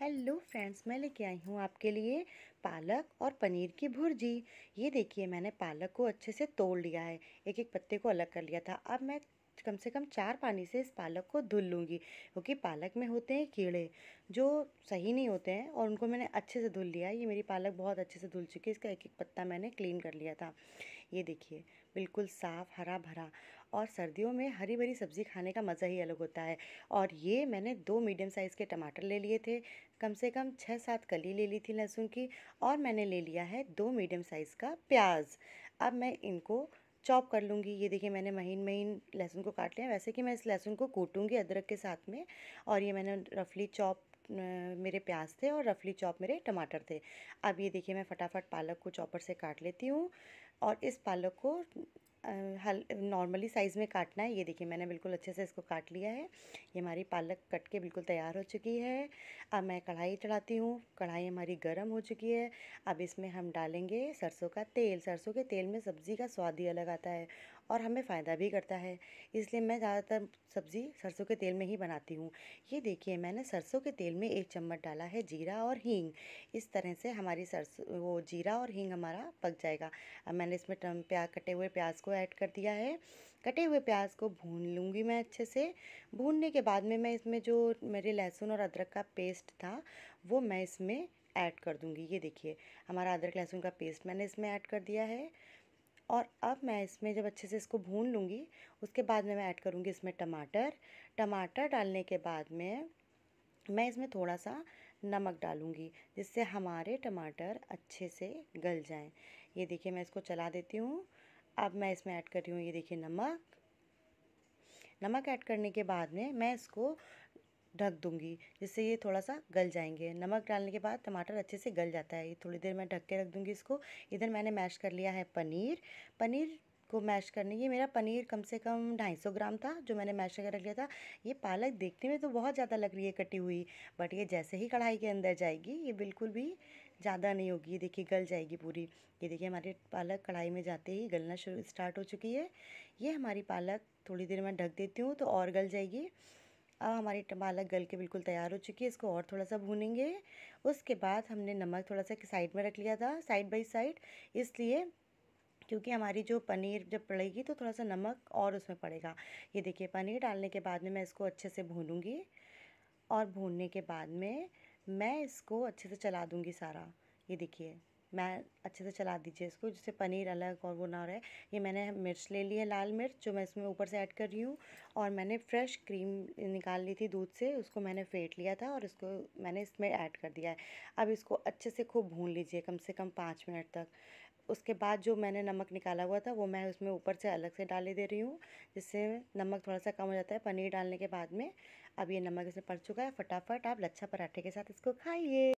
hello friends मैं लेके आई हूँ आपके लिए पालक और पनीर की भुर्जी ये देखिए मैंने पालक को अच्छे से तोड़ लिया है एक एक पत्ते को अलग कर लिया था अब मैं कम से कम चार पानी से इस पालक को धुल लूँगी क्योंकि पालक में होते हैं कीड़े जो सही नहीं होते हैं और उनको मैंने अच्छे से धुल लिया ये मेरी पालक बहुत अच्छे से धुल चुकी है इसका एक एक पत्ता मैंने क्लीन कर लिया था ये देखिए बिल्कुल साफ़ हरा भरा और सर्दियों में हरी भरी सब्ज़ी खाने का मज़ा ही अलग होता है और ये मैंने दो मीडियम साइज़ के टमाटर ले लिए थे कम से कम छः सात कली ले ली थी लहसुन की और मैंने ले लिया है दो मीडियम साइज़ का प्याज अब मैं इनको चॉप कर लूँगी ये देखिए मैंने महीन महीन लहसुन को काट लिया वैसे कि मैं इस लहसुन को कूटूँगी अदरक के साथ में और ये मैंने रफली चॉप मेरे प्याज थे और रफली चॉप मेरे टमाटर थे अब ये देखिए मैं फटाफट पालक को चॉपर से काट लेती हूँ और इस पालक को हल नॉर्मली साइज़ में काटना है ये देखिए मैंने बिल्कुल अच्छे से इसको काट लिया है ये हमारी पालक कट के बिल्कुल तैयार हो चुकी है अब मैं कढ़ाई चढ़ाती हूँ कढ़ाई हमारी गर्म हो चुकी है अब इसमें हम डालेंगे सरसों का तेल सरसों के तेल में सब्ज़ी का स्वाद ही अलग आता है और हमें फ़ायदा भी करता है इसलिए मैं ज़्यादातर सब्ज़ी सरसों के तेल में ही बनाती हूँ ये देखिए मैंने सरसों के तेल में एक चम्मच डाला है जीरा और हींग इस तरह से हमारी सरसों वो जीरा और हींग हमारा पक जाएगा अब मैंने इसमें प्याज कटे हुए प्याज को ऐड कर दिया है कटे हुए प्याज को भून लूँगी मैं अच्छे से भूनने के बाद में मैं इसमें जो मेरे लहसुन और अदरक का पेस्ट था वो मैं इसमें ऐड कर दूँगी ये देखिए हमारा अदरक लहसुन का पेस्ट मैंने इसमें ऐड कर दिया है और अब मैं इसमें जब अच्छे से इसको भून लूँगी उसके बाद में मैं ऐड करूँगी इसमें टमाटर टमाटर डालने के बाद में मैं इसमें थोड़ा सा नमक डालूँगी जिससे हमारे टमाटर अच्छे से गल जाएं ये देखिए मैं इसको चला देती हूँ अब मैं इसमें ऐड कर रही हूँ ये देखिए नमक नमक ऐड करने के बाद में मैं इसको ढक दूंगी जिससे ये थोड़ा सा गल जाएंगे नमक डालने के बाद टमाटर अच्छे से गल जाता है ये थोड़ी देर मैं ढक के रख दूंगी इसको इधर मैंने मैश कर लिया है पनीर पनीर को मैश करनी ये मेरा पनीर कम से कम 250 ग्राम था जो मैंने मैश कर रख लिया था ये पालक देखने में तो बहुत ज़्यादा लग रही है कटी हुई बट ये जैसे ही कढ़ाई के अंदर जाएगी ये बिल्कुल भी ज़्यादा नहीं होगी ये देखिए गल जाएगी पूरी ये देखिए हमारी पालक कढ़ाई में जाते ही गलना शुरू स्टार्ट हो चुकी है ये हमारी पालक थोड़ी देर में ढक देती हूँ तो और गल जाएगी अब हमारी पालक गल के बिल्कुल तैयार हो चुकी है इसको और थोड़ा सा भूनेंगे उसके बाद हमने नमक थोड़ा सा साइड में रख लिया था साइड बाई साइड इसलिए क्योंकि हमारी जो पनीर जब पड़ेगी तो थोड़ा सा नमक और उसमें पड़ेगा ये देखिए पनीर डालने के बाद में मैं इसको अच्छे से भूनूँगी और भूनने के बाद में मैं इसको अच्छे से चला दूँगी सारा ये देखिए मैं अच्छे से चला दीजिए इसको जिससे पनीर अलग और वो ना रहे ये मैंने मिर्च ले ली है लाल मिर्च जो मैं इसमें ऊपर से ऐड कर रही हूँ और मैंने फ्रेश क्रीम निकाल ली थी दूध से उसको मैंने फेंट लिया था और इसको मैंने इसमें ऐड कर दिया है अब इसको अच्छे से खूब भून लीजिए कम से कम पाँच मिनट तक उसके बाद जो मैंने नमक निकाला हुआ था वो मैं उसमें ऊपर से अलग से डाले दे रही हूँ जिससे नमक थोड़ा सा कम हो जाता है पनीर डालने के बाद में अब ये नमक इसमें पड़ चुका है फटाफट आप लच्छा पराठे के साथ इसको खाइए